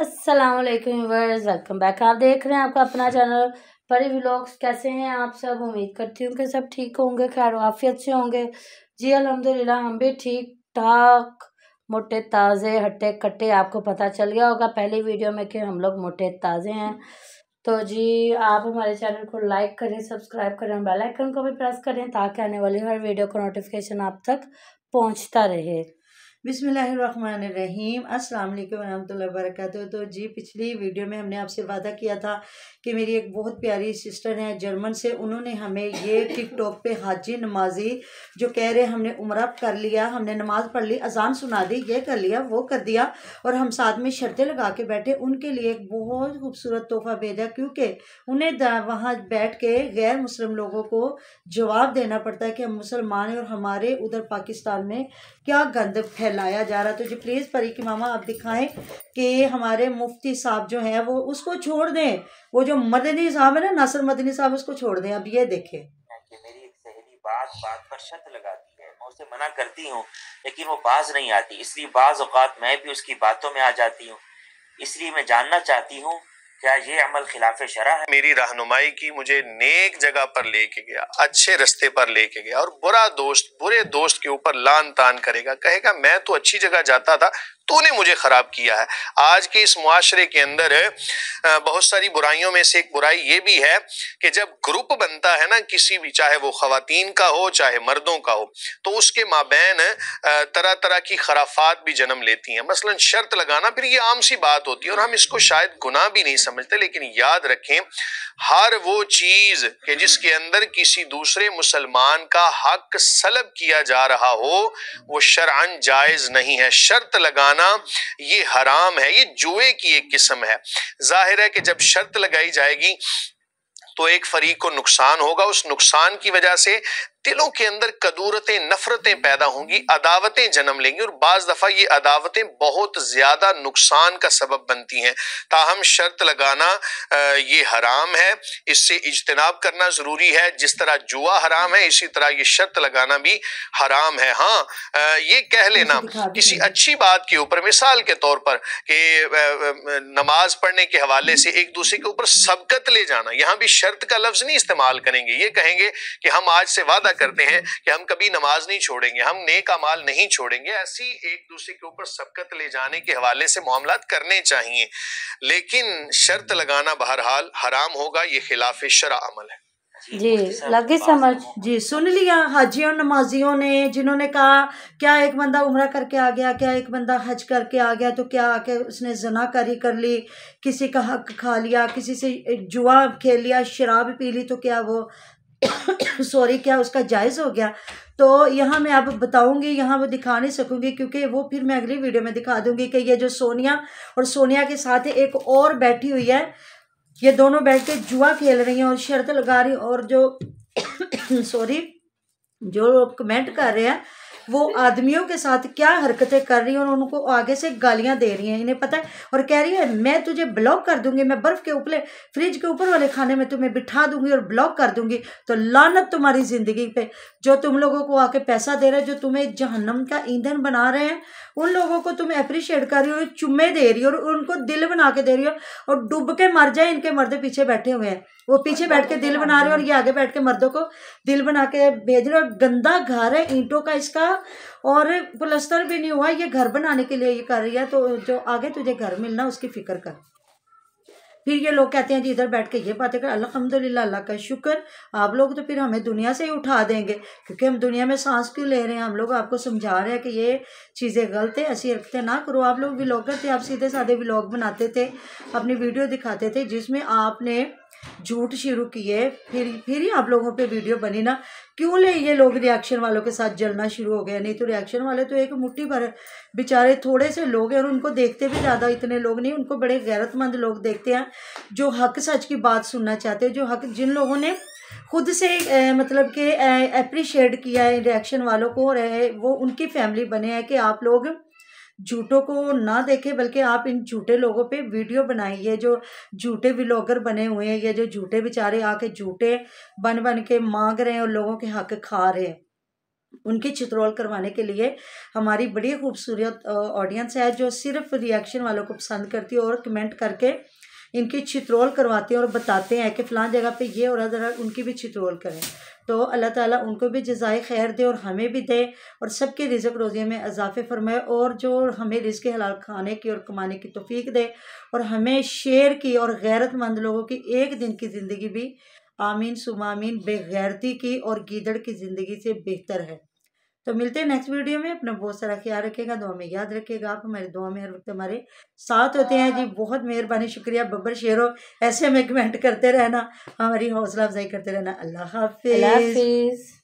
Aslam verse welcome back आप देख रहे हैं आपका अपना चैनल परी व्लॉग्स कैसे हैं आप सब उम्मीद करती हूँ कि सब ठीक होंगे खैर वाफी से होंगे जी अलहमदिल्ला हम भी ठीक ठाक मोटे ताज़े हट्टे कट्टे आपको पता चल गया होगा पहली वीडियो में कि हम लोग मोटे ताज़े हैं तो जी आप हमारे चैनल को लाइक करें सब्सक्राइब करें बेलाइकन को भी प्रेस करें ताकि आने वाली हर वीडियो का नोटिफिकेशन आप तक पहुँचता रहे बिसमीम् अस्सलाम वालेकुम रहमतुल्लाहि तो जी पिछली वीडियो में हमने आपसे वादा किया था कि मेरी एक बहुत प्यारी सिस्टर हैं जर्मन से उन्होंने हमें ये टिकटॉक पे हाजी नमाजी जो कह रहे हमने उम्र कर लिया हमने नमाज़ पढ़ ली अजान सुना दी ये कर लिया वो कर दिया और हम साथ में शर्तें लगा के बैठे उनके लिए एक बहुत खूबसूरत तोहफ़ा भेजा क्योंकि उन्हें वहाँ बैठ के गैर मुस्लिम लोगों को जवाब देना पड़ता है कि हम मुसलमान हैं और हमारे उधर पाकिस्तान में क्या गंद फैला फैलाया जा रहा है तो जी प्लीज़ परी की मामा आप दिखाएं कि हमारे मुफ्ती साहब जो हैं वो उसको छोड़ दें वो जो मदनी साहब है ना नासर मदनी साहब उसको छोड़ दें अब ये देखें मेरी एक सहेली बात बात पर शर्त लगाती है मैं उसे मना करती हूँ लेकिन वो बाज नहीं आती इसलिए बाज़ अवत मैं भी उसकी बातों में आ जाती हूँ इसलिए मैं जानना चाहती हूँ क्या ये अमल खिलाफ शरा है मेरी रहनुमाई की मुझे नेक जगह पर लेके गया अच्छे रस्ते पर लेके गया और बुरा दोस्त बुरे दोस्त के ऊपर लान तान करेगा कहेगा मैं तो अच्छी जगह जाता था तूने मुझे खराब किया है आज के इस मुआरे के अंदर बहुत सारी बुराइयों में से एक बुराई ये भी है कि जब ग्रुप बनता है ना किसी भी चाहे वो खातन का हो चाहे मर्दों का हो तो उसके माबेन तरह तरह की खराफात भी जन्म लेती हैं मसलन शर्त लगाना फिर ये आम सी बात होती है और हम इसको शायद गुनाह भी नहीं समझते लेकिन याद रखें हर वो चीज के जिसके अंदर किसी दूसरे मुसलमान का हक सलब किया जा रहा हो वो शरान जायज नहीं है शर्त लगाना खाना ये हराम है ये जुए की एक किस्म है जाहिर है कि जब शर्त लगाई जाएगी तो एक फरीक को नुकसान होगा उस नुकसान की वजह से दिलों के अंदर कदूरतें नफरतें पैदा होंगी अदावतें जन्म लेंगी और बाज दफ़ा ये अदावतें बहुत ज़्यादा नुकसान का सबब बनती हैं ताहम शर्त लगाना ये हराम है इससे इजतनाब करना ज़रूरी है जिस तरह जुआ हराम है इसी तरह ये शर्त लगाना भी हराम है हाँ ये कह लेना किसी अच्छी बात के ऊपर मिसाल के तौर पर कि नमाज पढ़ने के हवाले से एक दूसरे के ऊपर हम्म। सबकत ले जाना यहाँ भी शर्त का लफ्ज़ नहीं इस्तेमाल करेंगे ये कहेंगे कि हम आज से वादा करते हैं कि हम कभी नमाज नहीं छोड़ेंगे हम नेक अमाल नहीं छोड़ेंगे ऐसी एक दूसरे के ऊपर सबकत ले जाने के हवाले से मामला करने चाहिए लेकिन शर्त लगाना बहरहाल हराम होगा ये खिलाफ शरा अमल है जी लगे समझ जी सुन लिया हाजियों नमाजियों ने जिन्होंने कहा क्या एक बंदा उम्र करके आ गया क्या एक बंदा हज करके आ गया तो क्या आके उसने जनाकारी कर ली किसी का हक खा लिया किसी से जुआ खेल लिया शराब पी ली तो क्या वो सॉरी क्या उसका जायज़ हो गया तो यहाँ मैं अब बताऊंगी यहाँ वो दिखा नहीं सकूंगी क्योंकि वो फिर मैं अगली वीडियो में दिखा दूंगी कि ये जो सोनिया और सोनिया के साथ एक और बैठी हुई है ये दोनों बैठ के जुआ खेल रही हैं और शर्त लगा रही और जो सॉरी जो कमेंट कर रहे हैं वो आदमियों के साथ क्या हरकतें कर रही हैं और उनको आगे से गालियां दे रही हैं इन्हें पता है और कह रही है मैं तुझे ब्लॉक कर दूंगी मैं बर्फ़ के उपले फ्रिज के ऊपर वाले खाने में तुम्हें बिठा दूंगी और ब्लॉक कर दूंगी तो लानत तुम्हारी ज़िंदगी पे जो तुम लोगों को आके पैसा दे रहे हैं जो तुम्हें जहनम का ईंधन बना रहे हैं उन लोगों को तुम अप्रिशिएट कर रही हो चुम्मे दे रही हो और उनको दिल बना के दे रही हो और डूब के मर जाए इनके मर्द पीछे बैठे हुए हैं वो पीछे अच्छा, बैठ के दिल बना रहे हो और ये आगे बैठ के मर्दों को दिल बना के भेज रहे हो गंदा घर है ईंटों का इसका और प्लस्तर भी नहीं हुआ ये घर बनाने के लिए ये कर रही है तो जो आगे तुझे घर मिलना उसकी फिक्र कर फिर ये लोग कहते हैं जी इधर बैठ के ये बातें कर अलहमदिल्ला अल्लाह का शुक्र आप लोग तो फिर हमें दुनिया से ही उठा देंगे क्योंकि हम दुनिया में सांस क्यों ले रहे हैं हम लोग आपको समझा रहे हैं कि ये चीज़ें गलत है ऐसी हरकतें ना करो आप लोग ब्लॉगर थे आप सीधे साधे ब्लॉग बनाते थे अपनी वीडियो दिखाते थे जिसमें आपने झूठ शुरू किए फिर फिर ही आप लोगों पे वीडियो बनी ना क्यों ले ये लोग रिएक्शन वालों के साथ जलना शुरू हो गया नहीं तो रिएक्शन वाले तो एक मुट्ठी भर बेचारे थोड़े से लोग हैं और उनको देखते भी ज़्यादा इतने लोग नहीं उनको बड़े गैरतमंद लोग देखते हैं जो हक सच की बात सुनना चाहते हैं जो हक जिन लोगों ने खुद से ए, मतलब कि अप्रिशिएट किया है रिएक्शन वालों को और वो उनकी फैमिली बने हैं कि आप लोग झूठों को ना देखें बल्कि आप इन झूठे लोगों पे वीडियो बनाइए जो झूठे व्लॉगर बने हुए हैं या जो झूठे बेचारे आके झूठे बन बन के मांग रहे हैं और लोगों के हक खा रहे हैं उनकी चित्रोल करवाने के लिए हमारी बड़ी खूबसूरत ऑडियंस है जो सिर्फ रिएक्शन वालों को पसंद करती है और कमेंट करके इनकी छित्रोल करवाते हैं और बताते हैं कि फ़लाँ जगह पर ये और ज़रा उनकी भी छित्रोल करें तो अल्लाह ताला उनको भी जजाय खैर दे और हमें भी दे और सबके रिजक रोज़े में इजाफे फरमाए और जो हमें रिज़ के हलाल खाने की और कमाने की तोफ़ी दे और हमें शेर की और गैरतमंद लोगों की एक दिन की ज़िंदगी भी आमीन सुमामीन बेगैरती की और गीदड़ की ज़िंदगी से बेहतर है तो मिलते हैं नेक्स्ट वीडियो में अपना बहुत सारा ख्याल रखेगा दुआ में याद रखेगा आप हमारे दुआ में हर वक्त हमारे साथ होते हैं जी हाँ। बहुत मेहरबानी शुक्रिया बब्बर शेरो ऐसे हमें कमेंट करते रहना हमारी हौसला अफजाई करते रहना अल्लाह हाफिज़